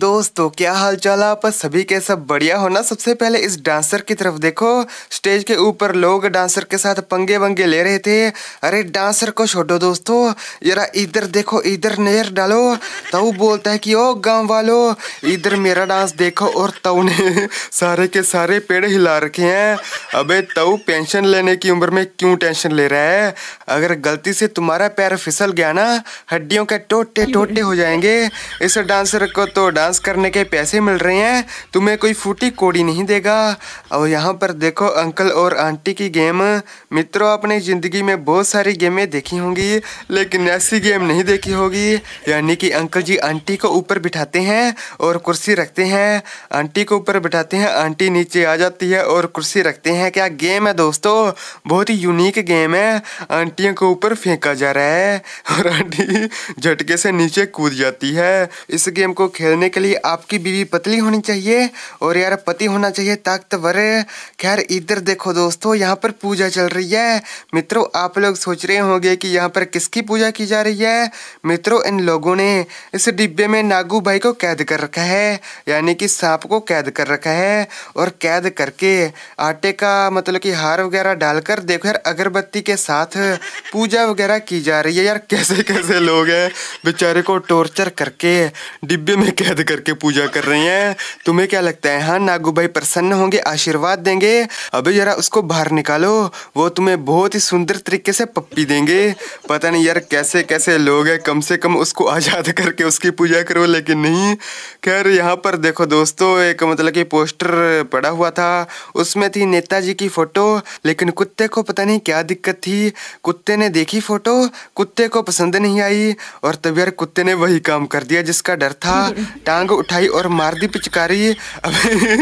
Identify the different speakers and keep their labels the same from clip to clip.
Speaker 1: दोस्तों क्या हाल चाल आप सभी के सब बढ़िया हो ना सबसे पहले इस डांसर की तरफ देखो स्टेज के ऊपर लोग डांसर के साथ पंगे वंगे ले रहे थे अरे डांसर को छोड़ो दोस्तों जरा इधर देखो इधर नजर डालो तऊ बोलता है कि ओ गांव वालों इधर मेरा डांस देखो और तव ने सारे के सारे पेड़ हिला रखे हैं अबे तऊ पेंशन लेने की उम्र में क्यों टेंशन ले रहा है अगर गलती से तुम्हारा पैर फिसल गया ना हड्डियों के टोटे टोटे हो जाएंगे इस डांसर को तो डांस करने के पैसे मिल रहे हैं तुम्हें कोई फूटी कोड़ी नहीं देगा और यहाँ पर देखो अंकल और आंटी की गेम मित्रों अपने ज़िंदगी में बहुत सारी गेमें देखी होंगी लेकिन ऐसी गेम नहीं देखी होगी यानी कि अंकल जी आंटी को ऊपर बिठाते हैं और कुर्सी रखते हैं आंटी को ऊपर बिठाते हैं आंटी नीचे आ जाती है और कुर्सी रखते हैं क्या गेम है दोस्तों बहुत ही यूनिक गेम है आंटियों को ऊपर फेंका जा रहा है और आंटी झटके से नीचे कूद जाती है इस गेम को खेलने के लिए आपकी बीवी पतली होनी चाहिए और यार पति होना चाहिए ताकतवर खैर इधर देखो दोस्तों यहाँ पर पूजा चल रही है मित्रों आप लोग सोच रहे होंगे कि यहाँ पर किसकी पूजा की जा रही है मित्रों इन लोगों ने इस डिब्बे में नागू भाई को कैद कर रखा है यानी कि सांप को कैद कर रखा है और कैद करके आटे का मतलब कि हार वगैरह डालकर देखो यार अगरबत्ती के साथ पूजा वगैरह की जा रही है यार कैसे कैसे लोग हैं बेचारे को टॉर्चर करके डिब्बे में कैद करके पूजा कर रही हैं तुम्हें क्या लगता है हाँ नागू भाई प्रसन्न होंगे आशीर्वाद देंगे अबे जरा उसको बाहर निकालो वो तुम्हें बहुत ही सुंदर तरीके से पप्पी देंगे पता नहीं यार कैसे कैसे लोग हैं कम से कम उसको आज़ाद करके उसकी पूजा करो लेकिन नहीं खैर यहाँ पर देखो दोस्तों एक मतलब कि पोस्टर पड़ा हुआ था उसमें थी नेताजी की फ़ोटो लेकिन कुत्ते को पता नहीं क्या दिक्कत थी कुत्ते ने देखी फ़ोटो कुत्ते को पसंद नहीं आई और तब यार कुत्ते ने वही काम कर दिया जिसका डर था टांग उठाई और मार दी पिचकारी अब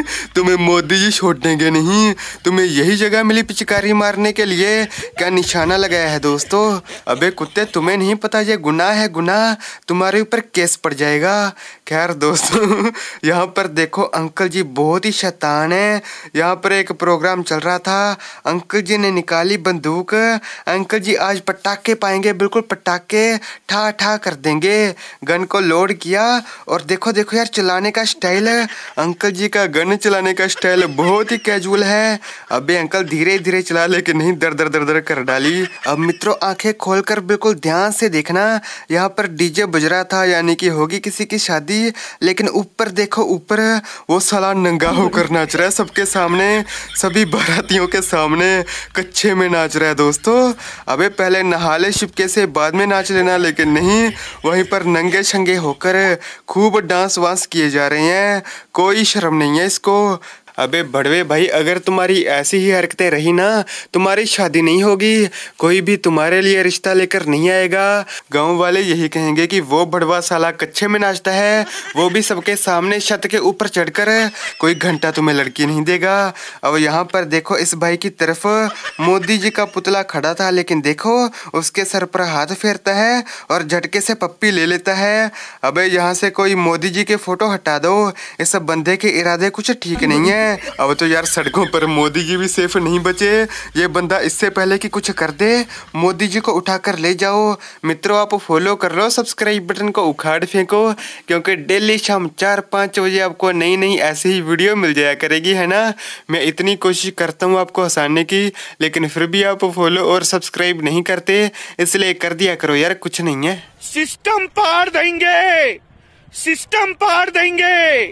Speaker 1: तुम्हें मोदी जी छोड़ेंगे नहीं तुम्हें यही जगह मिली पिचकारी मारने के लिए क्या निशाना लगाया है दोस्तों अबे कुत्ते तुम्हें नहीं पता ये गुनाह है गुनाह तुम्हारे ऊपर केस पड़ जाएगा खैर दोस्तों यहाँ पर देखो अंकल जी बहुत ही शैतान है यहाँ पर एक प्रोग्राम चल रहा था अंकल जी ने निकाली बंदूक अंकल जी आज पटाखे पाएंगे बिल्कुल पटाखे ठा ठा कर देंगे गन को लोड किया और देखो देखो यार चलाने का स्टाइल है अंकल जी का गन चलाने का स्टाइल बहुत ही कैजुअल है अबे अंकल धीरे धीरे चला लेकिन नहीं दर दर दर दर कर डाली अब मित्रों आंखें खोलकर बिल्कुल ध्यान से देखना यहाँ पर डीजे बज रहा था यानी कि होगी किसी की शादी लेकिन ऊपर देखो ऊपर वो सलाह नंगा होकर नाच रहा है सबके सामने सभी बारातियों के सामने कच्छे में नाच रहा है दोस्तों अबे पहले नहाले शिपके से बाद में नाच लेना लेकिन नहीं वहीं पर नंगे शंगे होकर खूब डांस सांस वास किए जा रहे हैं कोई शर्म नहीं है इसको अबे बड़वे भाई अगर तुम्हारी ऐसी ही हरकतें रही ना तुम्हारी शादी नहीं होगी कोई भी तुम्हारे लिए रिश्ता लेकर नहीं आएगा गांव वाले यही कहेंगे कि वो बड़वा साला कच्चे में नाचता है वो भी सबके सामने छत के ऊपर चढ़कर कोई घंटा तुम्हें लड़की नहीं देगा अब यहाँ पर देखो इस भाई की तरफ मोदी जी का पुतला खड़ा था लेकिन देखो उसके सर पर हाथ फेरता है और झटके से पप्पी ले लेता है अबे यहाँ से कोई मोदी जी के फोटो हटा दो इस बंदे के इरादे कुछ ठीक नहीं है हैं अब तो यार सड़कों पर मोदी जी भी सेफ नहीं बचे ये बंदा इससे पहले कि कुछ कर दे मोदी जी को उठाकर ले जाओ मित्रों आप फॉलो कर लो सब्सक्राइब बटन को उखाड़ फेंको क्योंकि डेली शाम चार पाँच बजे आपको नई नई ऐसी ही वीडियो मिल जाया करेगी है ना मैं इतनी कोशिश करता हूँ आपको हंसाने की लेकिन फिर भी आप फॉलो और सब्सक्राइब नहीं करते इसलिए कर दिया करो यार कुछ नहीं है सिस्टम पार देंगे सिस्टम पार देंगे